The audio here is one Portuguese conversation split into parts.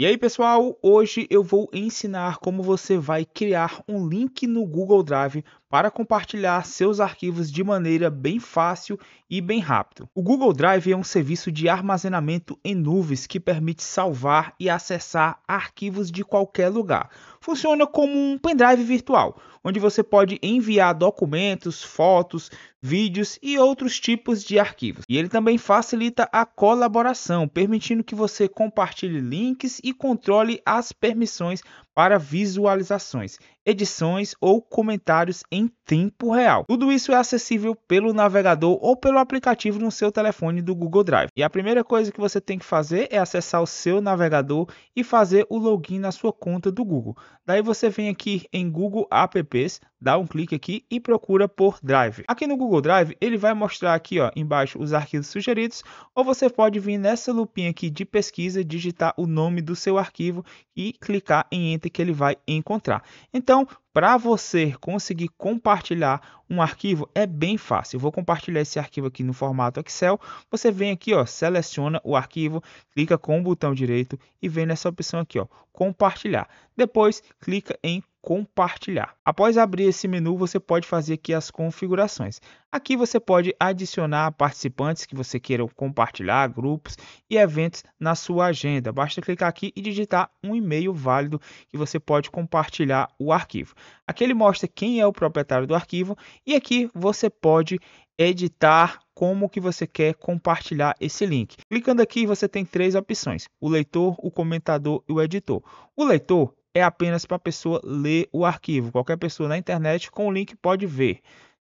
E aí pessoal, hoje eu vou ensinar como você vai criar um link no Google Drive para compartilhar seus arquivos de maneira bem fácil e bem rápido. O Google Drive é um serviço de armazenamento em nuvens que permite salvar e acessar arquivos de qualquer lugar. Funciona como um pendrive virtual, onde você pode enviar documentos, fotos, vídeos e outros tipos de arquivos. E ele também facilita a colaboração, permitindo que você compartilhe links e controle as permissões para visualizações, edições ou comentários em tempo real. Tudo isso é acessível pelo navegador ou pelo aplicativo no seu telefone do Google Drive. E a primeira coisa que você tem que fazer é acessar o seu navegador e fazer o login na sua conta do Google. Daí você vem aqui em Google Apps, dá um clique aqui e procura por Drive. Aqui no Google Drive, ele vai mostrar aqui ó, embaixo os arquivos sugeridos, ou você pode vir nessa lupinha aqui de pesquisa, digitar o nome do seu arquivo e clicar em Enter que ele vai encontrar. Então, para você conseguir compartilhar um arquivo é bem fácil. Eu vou compartilhar esse arquivo aqui no formato Excel. Você vem aqui, ó, seleciona o arquivo, clica com o botão direito e vem nessa opção aqui, ó, compartilhar. Depois clica em compartilhar. Após abrir esse menu, você pode fazer aqui as configurações. Aqui você pode adicionar participantes que você queira compartilhar, grupos e eventos na sua agenda. Basta clicar aqui e digitar um e-mail válido que você pode compartilhar o arquivo. Aqui ele mostra quem é o proprietário do arquivo e aqui você pode editar como que você quer compartilhar esse link. Clicando aqui, você tem três opções: o leitor, o comentador e o editor. O leitor é apenas para a pessoa ler o arquivo. Qualquer pessoa na internet com o link pode ver.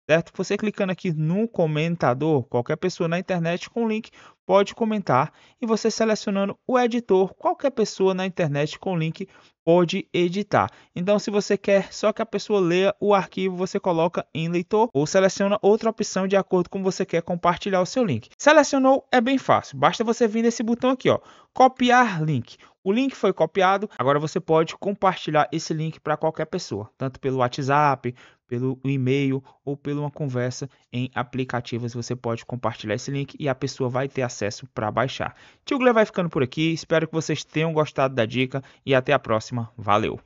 Certo? Você clicando aqui no comentador, qualquer pessoa na internet com o link pode comentar e você selecionando o editor, qualquer pessoa na internet com o link pode editar. Então, se você quer só que a pessoa leia o arquivo, você coloca em leitor ou seleciona outra opção de acordo com você quer compartilhar o seu link. Selecionou é bem fácil, basta você vir nesse botão aqui, ó, copiar link. O link foi copiado, agora você pode compartilhar esse link para qualquer pessoa, tanto pelo WhatsApp, pelo e-mail ou pela uma conversa em aplicativos. Você pode compartilhar esse link e a pessoa vai ter acesso para baixar. Tio Gle vai ficando por aqui. Espero que vocês tenham gostado da dica e até a próxima. Valeu!